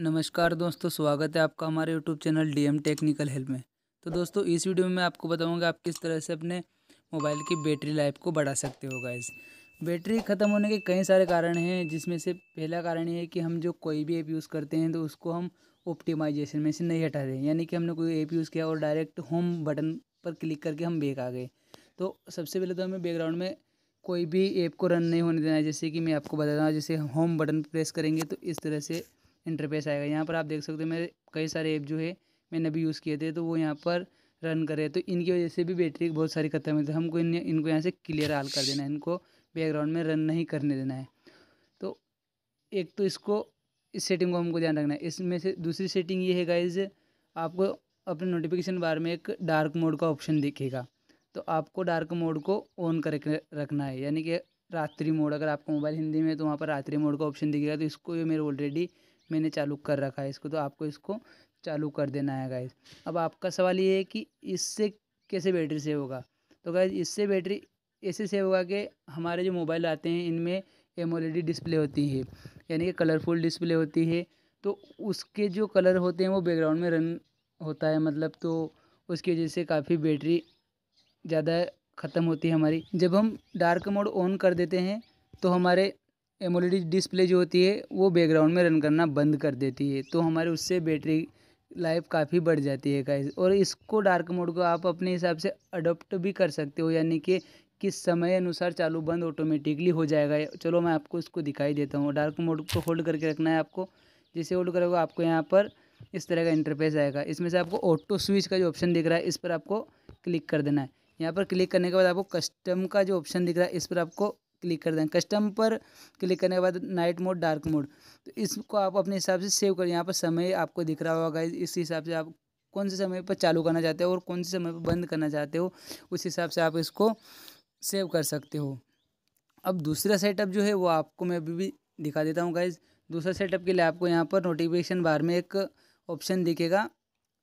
नमस्कार दोस्तों स्वागत है आपका हमारे YouTube channel DM technical help में तो दोस्तों इस वीडियो में मैं आपको बताऊंगा आप किस तरह से अपने मोबाइल की बैटरी लाइफ को बढ़ा सकते हो गाइज बैटरी ख़त्म होने के कई सारे कारण हैं जिसमें से पहला कारण ये है कि हम जो कोई भी ऐप यूज़ करते हैं तो उसको हम ऑप्टिमाइजेशन में से नहीं हटा दें यानी कि हमने कोई ऐप यूज़ किया और डायरेक्ट होम बटन पर क्लिक करके हम बेक आ गए तो सबसे पहले तो हमें बैकग्राउंड में कोई भी ऐप को रन नहीं होने देना है जैसे कि मैं आपको बताता हूँ जैसे होम बटन प्रेस करेंगे तो इस तरह से इंटरफेस आएगा यहाँ पर आप देख सकते हो मेरे कई सारे ऐप जो है मैंने अभी यूज़ किए थे तो वो यहाँ पर रन करे तो इनकी वजह से भी बैटरी बहुत सारी खत्म होती है तो हमको इन, इनको यहाँ से क्लियर आल कर देना है इनको बैकग्राउंड में रन नहीं करने देना है तो एक तो इसको इस सेटिंग को हमको ध्यान रखना है इसमें से दूसरी सेटिंग ये है गाइज आपको अपने नोटिफिकेशन बार में एक डार्क मोड का ऑप्शन दिखेगा तो आपको डार्क मोड को ऑन कर रखना है यानी कि रात्रि मोड अगर आपका मोबाइल हिंदी में तो वहाँ पर रात्रि मोड का ऑप्शन दिखेगा तो इसको ये मेरे ऑलरेडी मैंने चालू कर रखा है इसको तो आपको इसको चालू कर देना है गाइज अब आपका सवाल ये है कि इससे कैसे बैटरी सेव होगा तो गाइज इससे बैटरी ऐसे सेव होगा कि हमारे जो मोबाइल आते हैं इनमें एमोलेडी डिस्प्ले होती है यानी कि कलरफुल डिस्प्ले होती है तो उसके जो कलर होते हैं वो बैकग्राउंड में रन होता है मतलब तो उसकी वजह से काफ़ी बैटरी ज़्यादा ख़त्म होती है हमारी जब हम डार्क मोड ऑन कर देते हैं तो हमारे एमोलिडी डिस्प्ले जो होती है वो बैकग्राउंड में रन करना बंद कर देती है तो हमारे उससे बैटरी लाइफ काफ़ी बढ़ जाती है गाइज और इसको डार्क मोड को आप अपने हिसाब से अडोप्ट भी कर सकते हो यानी कि किस समय अनुसार चालू बंद ऑटोमेटिकली हो जाएगा चलो मैं आपको इसको दिखाई देता हूँ डार्क मोड को होल्ड करके रखना है आपको जिसे होल्ड करोगे आपको यहाँ पर इस तरह का इंटरफेस आएगा इसमें से आपको ऑटो स्विच का जो ऑप्शन दिख रहा है इस पर आपको क्लिक कर देना है यहाँ पर क्लिक करने के बाद आपको कस्टम का जो ऑप्शन दिख रहा है इस पर आपको क्लिक कर दें कस्टम पर क्लिक करने के बाद नाइट मोड डार्क मोड तो इसको आप अपने हिसाब से सेव करें यहाँ पर समय आपको दिख रहा होगा इस हिसाब से आप कौन से समय पर चालू करना चाहते हो और कौन से समय पर बंद करना चाहते हो उस हिसाब से आप इसको सेव कर सकते हो अब दूसरा सेटअप जो है वो आपको मैं अभी भी दिखा देता हूँ गाइज दूसरा सेटअप के लिए आपको यहाँ पर नोटिफिकेशन बार में एक ऑप्शन दिखेगा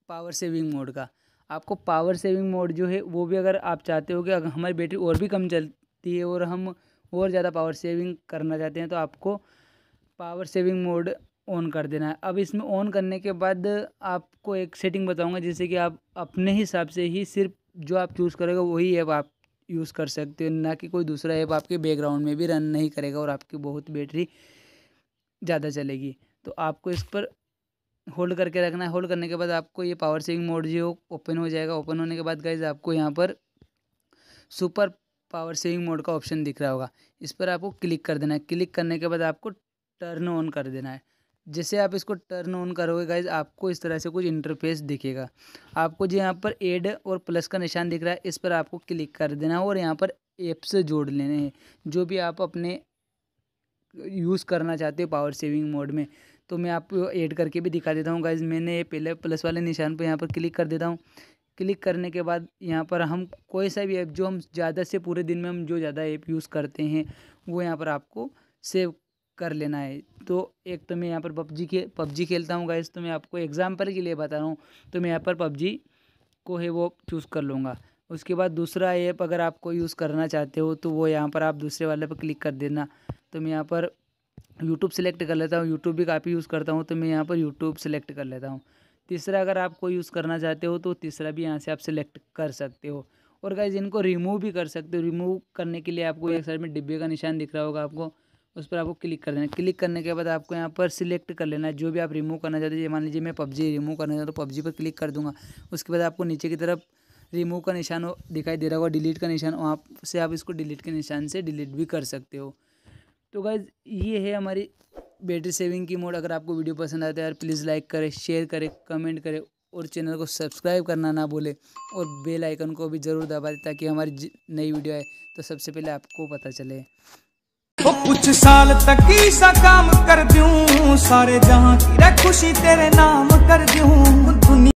पावर सेविंग मोड का आपको पावर सेविंग मोड जो है वो भी अगर आप चाहते हो कि अगर हमारी बैटरी और भी कम चलती है और हम और ज़्यादा पावर सेविंग करना चाहते हैं तो आपको पावर सेविंग मोड ऑन कर देना है अब इसमें ऑन करने के बाद आपको एक सेटिंग बताऊंगा जिससे कि आप अपने हिसाब से ही सिर्फ जो आप चूज़ करोगे वही ऐप आप यूज़ कर सकते हो ना कि कोई दूसरा ऐप आपके बैकग्राउंड में भी रन नहीं करेगा और आपकी बहुत बैटरी ज़्यादा चलेगी तो आपको इस पर होल्ड करके रखना है होल्ड करने के बाद आपको ये पावर सेविंग मोड जो ओपन हो जाएगा ओपन होने के बाद गाइज आपको यहाँ पर सुपर पावर सेविंग मोड का ऑप्शन दिख रहा होगा इस पर आपको क्लिक कर देना है क्लिक करने के बाद आपको टर्न ऑन कर देना है जैसे आप इसको टर्न ऑन करोगे गाइज आपको इस तरह से कुछ इंटरफेस दिखेगा आपको जो यहाँ पर एड और प्लस का निशान दिख रहा है इस पर आपको क्लिक कर देना है और यहाँ पर एप्स जोड़ लेने हैं जो भी आप अपने यूज़ करना चाहते हो पावर सेविंग मोड में तो मैं आपको ऐड करके भी दिखा देता हूँ गाइज मैंने ये पहले प्लस वाले निशान पर यहाँ पर क्लिक कर देता हूँ क्लिक करने के बाद यहाँ पर हम कोई सा भी ऐप जो हम ज़्यादा से पूरे दिन में हम जो ज़्यादा ऐप यूज़ करते हैं वो यहाँ पर आपको सेव कर लेना है तो एक तो मैं यहाँ पर पबजी के पबजी खेलता हूँ गाइस तो मैं आपको एग्जाम्पल के लिए बता रहा हूँ तो मैं यहाँ पर पबजी को है वो चूज़ कर लूँगा उसके बाद दूसरा ऐप अगर आपको यूज़ करना चाहते हो तो वो यहाँ पर आप दूसरे वाले पर क्लिक कर देना तो मैं यहाँ पर यूट्यूब सेलेक्ट कर लेता हूँ यूट्यूब भी काफ़ी यूज़ करता हूँ तो मैं यहाँ पर यूट्यूब सेलेक्ट कर लेता हूँ तीसरा अगर आपको यूज़ करना चाहते हो तो तीसरा भी यहाँ से आप सिलेक्ट कर सकते हो और गाइज इनको रिमूव भी कर सकते हो रिमूव करने के लिए आपको एक साइड में डिब्बे का निशान दिख रहा होगा आपको उस पर आपको क्लिक कर देना क्लिक करने के बाद आपको यहाँ पर सिलेक्ट कर लेना है जो भी आप रिमूव करना चाहते हो मान लीजिए मैं पबजी रिमूव करना चाहता हूँ तो पबजी पर क्लिक कर दूंगा उसके बाद आपको नीचे की तरफ रिमूव का निशान दिखाई दे रहा होगा डिलीट का निशान वहाँ से आप इसको डिलीट के निशान से डिलीट भी कर सकते हो तो गाइज ये है हमारी बैटरी सेविंग की मोड अगर आपको वीडियो पसंद आता तो है यार प्लीज़ लाइक करें शेयर करें कमेंट करें और चैनल को सब्सक्राइब करना ना भूलें और बेल आइकन को भी ज़रूर दबा दें ताकि हमारी नई वीडियो आए तो सबसे पहले आपको पता चले ओ कुछ साल तक ही सा काम कर दूं सारे जहां की खुशी तेरे नाम कर दूं